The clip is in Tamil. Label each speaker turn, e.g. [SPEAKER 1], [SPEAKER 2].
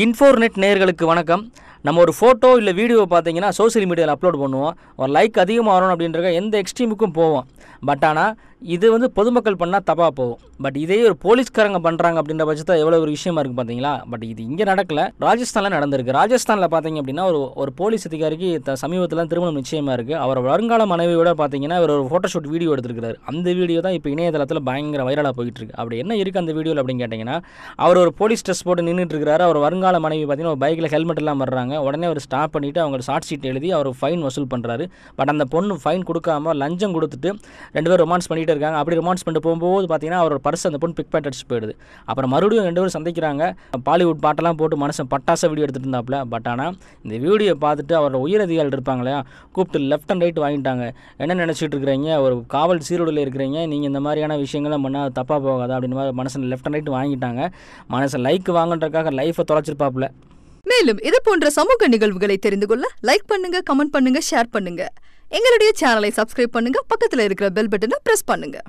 [SPEAKER 1] இன்ஃபோர்நெட் நேர்களுக்கு வணக்கம் நம்ம ஒரு ஃபோட்டோ இல்லை வீடியோ பார்த்தீங்கன்னா சோசியல் மீடியாவில் அப்லோட் பண்ணுவோம் ஒரு லைக் அதிகமாக வரணும் அப்படின்றக்க எந்த எக்ஸ்ட்ரீமுக்கும் போவோம் பட் ஆனால் இது வந்து பொதுமக்கள் பண்ணால் தப்பாக போகும் பட் இதே ஒரு போலீஸ்காரங்க பண்ணுறாங்க அப்படின்ற பட்சத்தில் எவ்வளோ ஒரு விஷயமா இருக்குது பார்த்தீங்களா பட் இது இங்கே நடக்கல ராஜஸ்தானில் நடந்திருக்கு ராஜஸ்தானில் பார்த்தீங்க அப்படின்னா ஒரு ஒரு போலீஸ் அதிகாரிக்கு த சமீபத்தில் திருமணம் நிச்சயமாக இருக்குது அவர் வருங்கால மனைவியோட பார்த்தீங்கன்னா ஒரு ஃபோட்டோஷூட் வீடியோ எடுத்துருக்கிறார் அந்த வீடியோ தான் இப்போ இணையதளத்தில் பயங்கர வைரலாக போயிட்டு இருக்கு அப்படி என்ன இருக்குது அந்த வீடியோவில் அப்படின்னு கேட்டிங்கன்னா அவர் ஒரு போலீஸ் ட்ரெஸ் போட்டு நின்றுட்டு இருக்கிறாரு அவர் வருங்கால மனைவி பார்த்தீங்கன்னா ஒரு பைக்கில் ஹெல்மெட் எல்லாம் வர்றாங்க உடனே அவர் ஸ்டாப் பண்ணிவிட்டு அவங்க ஷார்ட் ஷீட் எழுதி அவர் ஃபைன் வசூல் பண்ணுறாரு பட் அந்த பொண்ணு ஃபைன் கொடுக்காம லஞ்சம் கொடுத்துட்டு ரெண்டு பேரும் ரொமான்ஸ் பண்ணிட்டு ரோட்டில் இருக்காங்க அப்படி ரொமான்ஸ் பண்ணிட்டு போகும்போது பார்த்தீங்கன்னா அவரோட பர்ஸ் அந்த பொண்ணு பிக் அடிச்சு போயிடுது அப்புறம் மறுபடியும் ரெண்டு பேரும் சந்திக்கிறாங்க பாலிவுட் பாட்டெல்லாம் போட்டு மனுஷன் பட்டாசை வீடியோ எடுத்துகிட்டு இருந்தாப்புல பட் ஆனால் இந்த வீடியோ பார்த்துட்டு அவரோட உயர் இருப்பாங்க இல்லையா கூப்பிட்டு லெஃப்ட் அண்ட் ரைட் வாங்கிட்டாங்க என்ன நினச்சிட்டு இருக்கிறீங்க ஒரு காவல் சீரோடில் இருக்கிறீங்க நீங்கள் இந்த மாதிரியான விஷயங்கள்லாம் பண்ணால் தப்பாக போகாதா அப்படின்னு மாதிரி மனசன் லெஃப்ட் அண்ட் ரைட் வாங்கிட்டாங்க மனசன் லைக் வாங்கன்றதுக்காக லைஃப்பை தொலைச்சிருப்பாப்புல மேலும் இது போன்ற சமூக நிகழ்வுகளை தெரிந்து கொள்ள லைக் பண்ணுங்க கமெண்ட் பண்ணுங்க
[SPEAKER 2] ஷேர் பண்ணுங்க எங்களுடைய சேனலை சப்ஸ்கிரைப் பண்ணுங்க பக்கத்தில் இருக்கிற பெல் பட்டனை பிரஸ் பண்ணுங்க